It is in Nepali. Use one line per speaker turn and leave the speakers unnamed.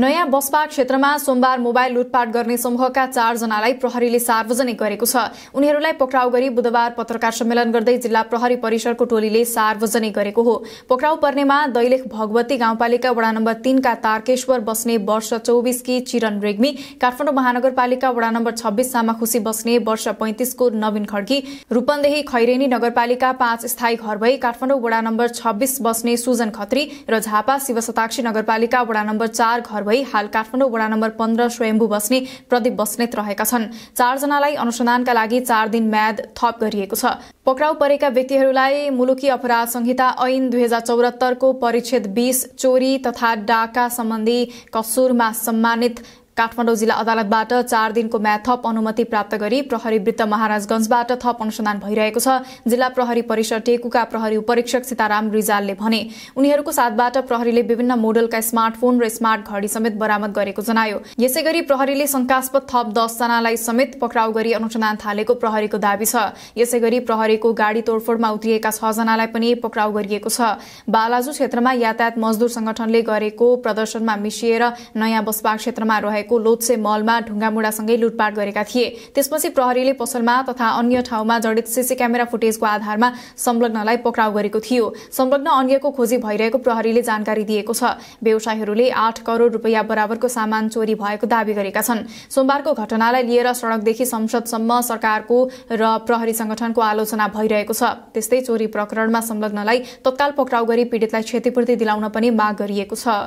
नयाँ बसपा क्षेत्रमा सोमबार मोबाइल लुटपाट गर्ने समूहका चारजनालाई प्रहरीले सार्वजनिक गरेको छ उनीहरूलाई पक्राउ गरी बुधबार पत्रकार सम्मेलन गर्दै जिल्ला प्रहरी परिसरको टोलीले सार्वजनिक गरेको हो पक्राउ पर्नेमा दैलेख भगवती गाउँपालिका वडा नम्बर तीनका तारकेश्वर बस्ने वर्ष चौबिसकी चिरन रेग्मी काठमाडौँ महानगरपालिका वडा नम्बर सामा सामाखुसी बस्ने वर्ष पैंतिसको नवीन खड्की रूपन्देही खैरेनी नगरपालिका पाँच स्थायी घर भई काठमाडौँ वडा नम्बर छब्बीस बस्ने सुजन खत्री र झापा शिवशताक्षी नगरपालिका वडा नम्बर चार घर भई हाल काठमाडौँ वडा नम्बर पन्ध्र स्वयम्भू बस्ने प्रदीप बस्नेत रहेका छन् चारजनालाई अनुसन्धानका लागि चार दिन म्याद थप गरिएको छ पक्राउ परेका व्यक्तिहरूलाई मुलुकी अपराध संहिता ऐन दुई हजार चौरात्तरको परिच्छेद बीस चोरी तथा डाका सम्बन्धी कसुरमा सम्मानित काठमाडौँ जिल्ला अदालतबाट चार दिनको म्याथ थप अनुमति प्राप्त गरी प्रहरी वृत्त महाराजगंजबाट थप अनुसन्धान भइरहेको छ जिल्ला प्रहरी परिसर टेकुका प्रहरी उपरीक्षक सीताराम रिजालले भने उनीहरूको साथबाट प्रहरीले विभिन्न मोडलका स्मार्टफोन र स्मार्ट घडी समेत बरामद गरेको जनायो यसै गरी प्रहरीले शंकास्पद थप दसजनालाई समेत पक्राउ गरी अनुसन्धान थालेको प्रहरीको दावी छ यसै गरी प्रहरीको गाडी तोडफोडमा उत्रिएका छजनालाई पनि पक्राउ गरिएको छ बालाजु क्षेत्रमा यातायात मजदुर संगठनले गरेको प्रदर्शनमा मिसिएर नयाँ बसपा क्षेत्रमा रहेको भएको लोत्से मलमा ढुङ्गामुढासँगै लुटपाट गरेका थिए त्यसपछि प्रहरीले पसलमा तथा अन्य ठाउँमा जडित सिसी क्यामेरा फुटेजको आधारमा संलग्नलाई पक्राउ गरेको थियो संलग्न अन्यको खोजी भइरहेको प्रहरीले जानकारी दिएको छ व्यवसायीहरूले आठ करोड़ रुपियाँ बराबरको सामान चोरी भएको दावी गरेका छन् सोमबारको घटनालाई लिएर सड़कदेखि संसदसम्म सरकारको र प्रहरी संगठनको आलोचना भइरहेको छ त्यस्तै चोरी प्रकरणमा संलग्नलाई तत्काल पक्राउ गरी पीड़ितलाई क्षतिपूर्ति दिलाउन पनि माग गरिएको छ